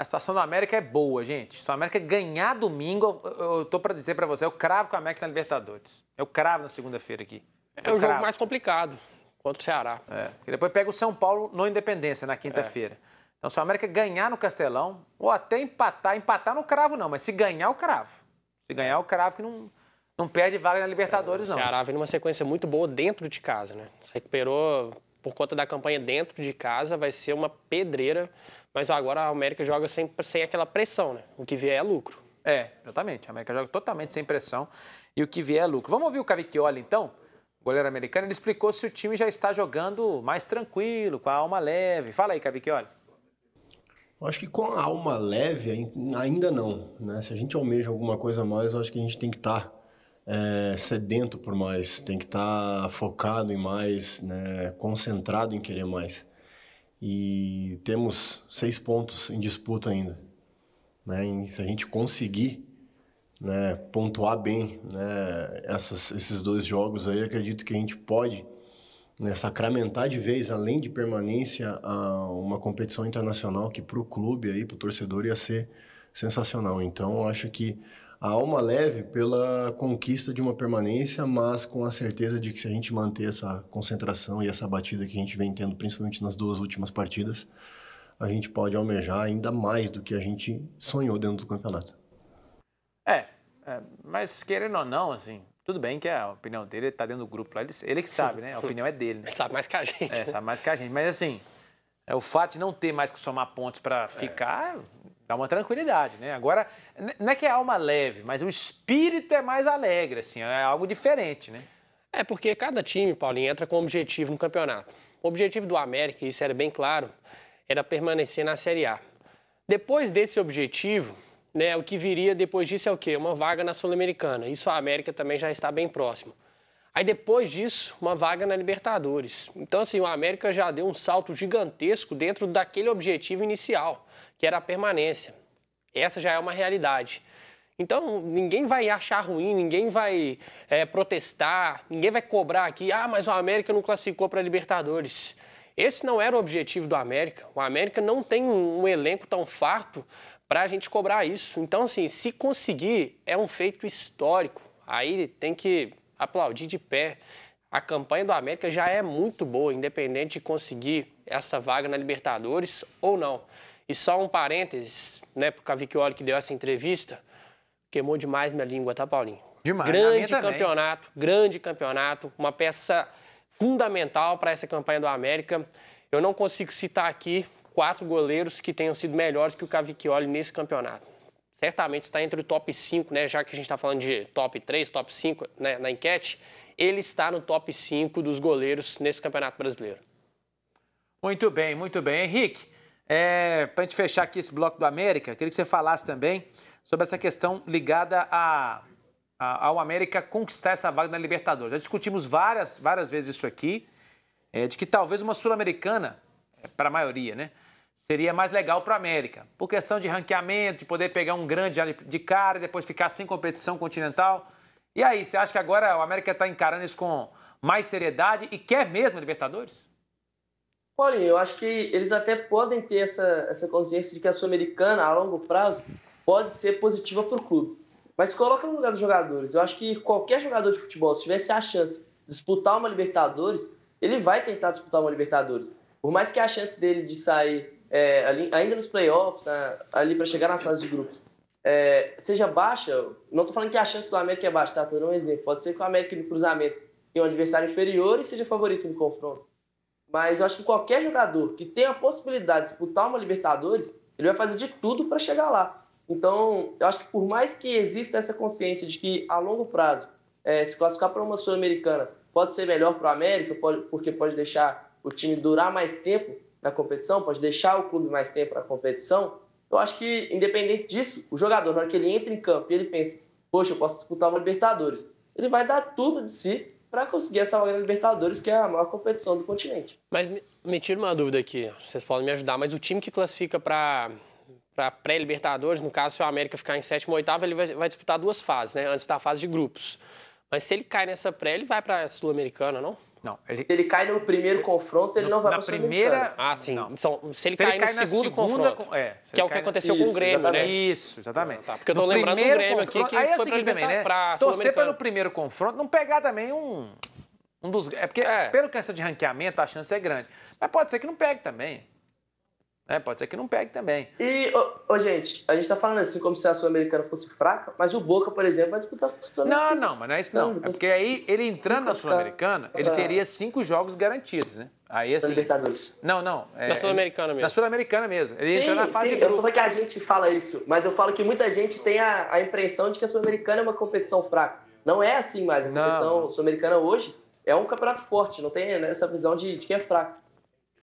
A situação da América é boa, gente. Se a América ganhar domingo, eu, eu tô para dizer para você, eu cravo com a América na Libertadores. Eu cravo na segunda-feira aqui. É eu é o cravo. jogo mais complicado contra o Ceará. É. E depois pega o São Paulo no Independência, na quinta-feira. É. Então, se a América ganhar no Castelão, ou até empatar, empatar no cravo não, mas se ganhar, o cravo. Se ganhar, o cravo que não, não perde vaga na Libertadores, é, não. O Ceará vem numa sequência muito boa dentro de casa, né? Se recuperou por conta da campanha dentro de casa, vai ser uma pedreira mas agora a América joga sem sem aquela pressão, né? O que vier é lucro. É, exatamente. A América joga totalmente sem pressão e o que vier é lucro. Vamos ouvir o Cavicchioli, então? O goleiro americano, ele explicou se o time já está jogando mais tranquilo, com a alma leve. Fala aí, Cavicchioli. Eu acho que com a alma leve, ainda não. Né? Se a gente almeja alguma coisa mais, eu acho que a gente tem que estar tá, é, sedento por mais, tem que estar tá focado em mais, né? concentrado em querer mais e temos seis pontos em disputa ainda. Né? E se a gente conseguir né, pontuar bem né, essas, esses dois jogos aí, acredito que a gente pode né, sacramentar de vez, além de permanência, a uma competição internacional que para o clube, para o torcedor, ia ser sensacional. Então, acho que a alma leve pela conquista de uma permanência, mas com a certeza de que se a gente manter essa concentração e essa batida que a gente vem tendo, principalmente nas duas últimas partidas, a gente pode almejar ainda mais do que a gente sonhou dentro do campeonato. É, é mas querendo ou não, assim, tudo bem que a opinião dele está dentro do grupo lá, ele, ele que sabe, né? A opinião é dele. Né? Ele sabe mais que a gente. É, sabe mais que a gente. Mas assim, é, o fato de não ter mais que somar pontos para ficar, é. Dá uma tranquilidade, né? Agora, não é que é alma leve, mas o espírito é mais alegre, assim, é algo diferente, né? É, porque cada time, Paulinho, entra com um objetivo no campeonato. O objetivo do América, isso era bem claro, era permanecer na Série A. Depois desse objetivo, né, o que viria depois disso é o quê? Uma vaga na Sul-Americana. Isso a América também já está bem próximo. Aí depois disso, uma vaga na Libertadores. Então, assim, o América já deu um salto gigantesco dentro daquele objetivo inicial que era a permanência. Essa já é uma realidade. Então, ninguém vai achar ruim, ninguém vai é, protestar, ninguém vai cobrar aqui, ah, mas o América não classificou para a Libertadores. Esse não era o objetivo do América. O América não tem um elenco tão farto para a gente cobrar isso. Então, assim, se conseguir, é um feito histórico. Aí tem que aplaudir de pé. A campanha do América já é muito boa, independente de conseguir essa vaga na Libertadores ou não. E só um parênteses, né, pro Cavicchioli que deu essa entrevista, queimou demais minha língua, tá, Paulinho? Demais. Grande campeonato, também. grande campeonato, uma peça fundamental para essa campanha do América. Eu não consigo citar aqui quatro goleiros que tenham sido melhores que o Cavicchioli nesse campeonato. Certamente está entre o top 5, né, já que a gente está falando de top 3, top 5 né, na enquete. Ele está no top 5 dos goleiros nesse Campeonato Brasileiro. Muito bem, muito bem. Henrique, é, Para a gente fechar aqui esse bloco do América, queria que você falasse também sobre essa questão ligada a, a, ao América conquistar essa vaga na Libertadores. Já discutimos várias, várias vezes isso aqui, é, de que talvez uma Sul-Americana, é, para a maioria, né? seria mais legal para a América. Por questão de ranqueamento, de poder pegar um grande de cara e depois ficar sem competição continental. E aí, você acha que agora o América está encarando isso com mais seriedade e quer mesmo a Libertadores? Paulinho, eu acho que eles até podem ter essa, essa consciência de que a Sul-Americana, a longo prazo, pode ser positiva para o clube. Mas coloca no lugar dos jogadores. Eu acho que qualquer jogador de futebol, se tivesse a chance de disputar uma Libertadores, ele vai tentar disputar uma Libertadores. Por mais que a chance dele de sair é, ali, ainda nos playoffs, né, ali para chegar nas fases de grupos, é, seja baixa, não estou falando que a chance do América é baixa, tá? Estou dando um exemplo. Pode ser que o América no cruzamento tenha um adversário inferior e seja favorito no confronto. Mas eu acho que qualquer jogador que tenha a possibilidade de disputar uma Libertadores, ele vai fazer de tudo para chegar lá. Então, eu acho que por mais que exista essa consciência de que a longo prazo é, se classificar para uma Sul-Americana pode ser melhor para o América, pode, porque pode deixar o time durar mais tempo na competição, pode deixar o clube mais tempo na competição. Eu acho que, independente disso, o jogador, na hora que ele entra em campo e ele pensa, poxa, eu posso disputar uma Libertadores, ele vai dar tudo de si para conseguir essa vaga na Libertadores, que é a maior competição do continente. Mas me, me tira uma dúvida aqui, vocês podem me ajudar, mas o time que classifica para para pré-libertadores, no caso, se o América ficar em sétimo ou oitavo, ele vai, vai, disputar duas fases, né? Antes da fase de grupos. Mas se ele cai nessa pré, ele vai para a Sul-Americana, não? Não, ele... Se ele cai no primeiro se... confronto, ele no, não vai para primeira Ah, sim. Não. se ele se cai, ele cai no segundo confronto, com... é, que é o que aconteceu isso, com o Grêmio, né? exatamente. né? Isso, exatamente. Ah, tá. Porque eu tô no lembrando do Grêmio confronto... aqui que Aí é foi é o seguinte também, né? Torcer pelo primeiro confronto, não pegar também um um dos é porque é. pelo câncer é de ranqueamento a chance é grande, mas pode ser que não pegue também. É, pode ser que não pegue também. E, ô, gente, a gente tá falando assim como se a Sul-Americana fosse fraca, mas o Boca, por exemplo, vai disputar a Sul-Americana. Não, não, mas não é isso não. É porque aí, ele entrando na tá. Sul-Americana, ele tá. teria cinco jogos garantidos, né? Aí, assim, na Libertadores. Não, não. É, na Sul-Americana mesmo. Na Sul-Americana mesmo. Ele entra na fase sim, de grupo. Eu que a gente fala isso, mas eu falo que muita gente tem a, a impressão de que a Sul-Americana é uma competição fraca. Não é assim mais. A competição Sul-Americana hoje é um campeonato forte, não tem né, essa visão de, de que é fraco.